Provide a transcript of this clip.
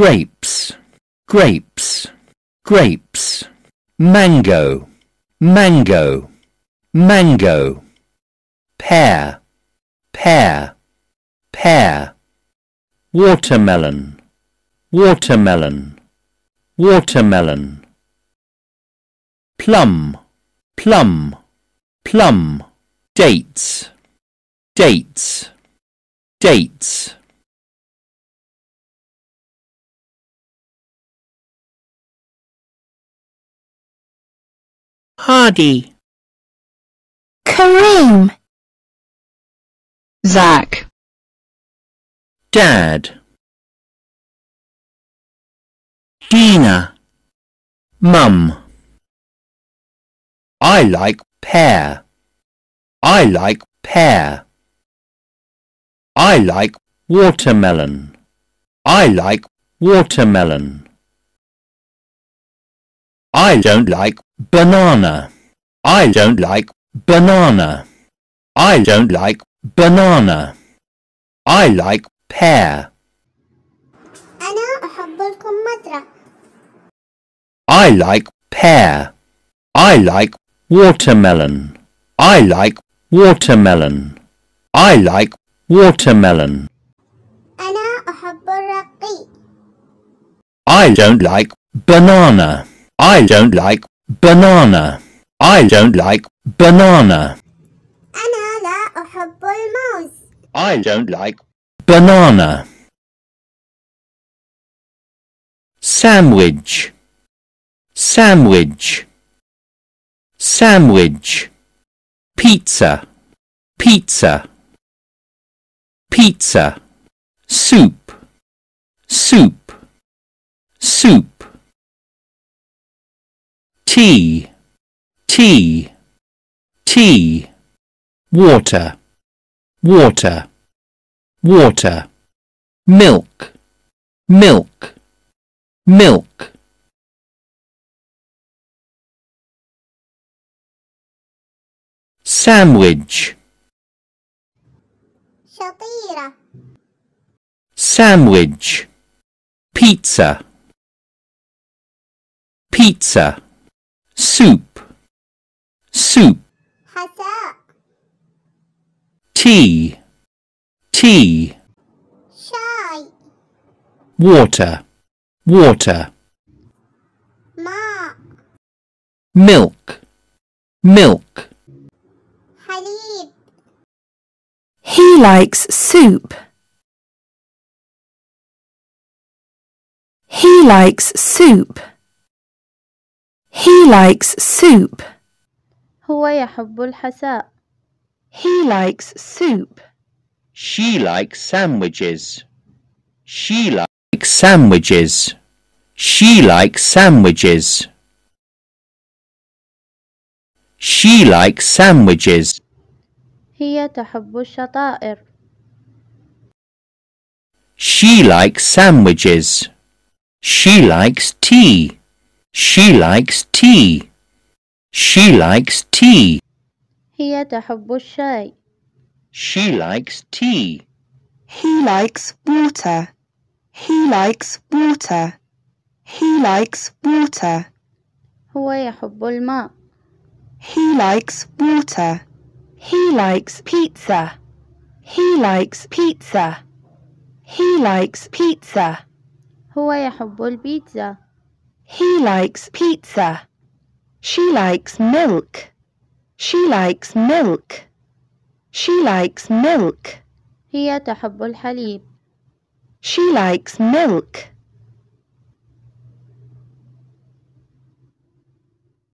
grapes, grapes, grapes, mango, mango, mango, pear, pear, pear, watermelon, watermelon, watermelon, plum, plum, plum, dates, dates, dates Hardy Kareem Zach Dad Gina Mum I like pear. I like pear. I like watermelon. I like watermelon. I don't like banana. I don't like banana. I don't like banana. I like pear. أنا أحب الكمثرى. I like pear. I like watermelon. I like watermelon. I like watermelon. أنا أحب الرقيق. I don't like banana. I don't like banana. I don't like banana. أنا لا أحب الموز. I don't like banana. Sandwich. Sandwich. Sandwich. Pizza. Pizza. Pizza. Soup. Soup. Soup. Tea, tea, tea. water, water, water, milk, milk, milk. Sandwich. Sandwich. Pizza. Pizza soup soup tea tea water water milk milk he likes soup he likes soup he likes soup. هو يحب الحساء. He likes soup. She likes sandwiches. She likes sandwiches. She likes sandwiches. She likes sandwiches. هي تحب الشطائر. She likes sandwiches. She likes tea. She likes tea. She likes tea. هي تحب الشاي. She likes tea. He likes water. He likes water. He likes water. هو يحب الماء. He likes water. He likes pizza. He likes pizza. He likes pizza. هو يحب البيتزا. He likes pizza. She likes milk. She likes milk. She likes milk. هي تحب الحليب. She likes milk.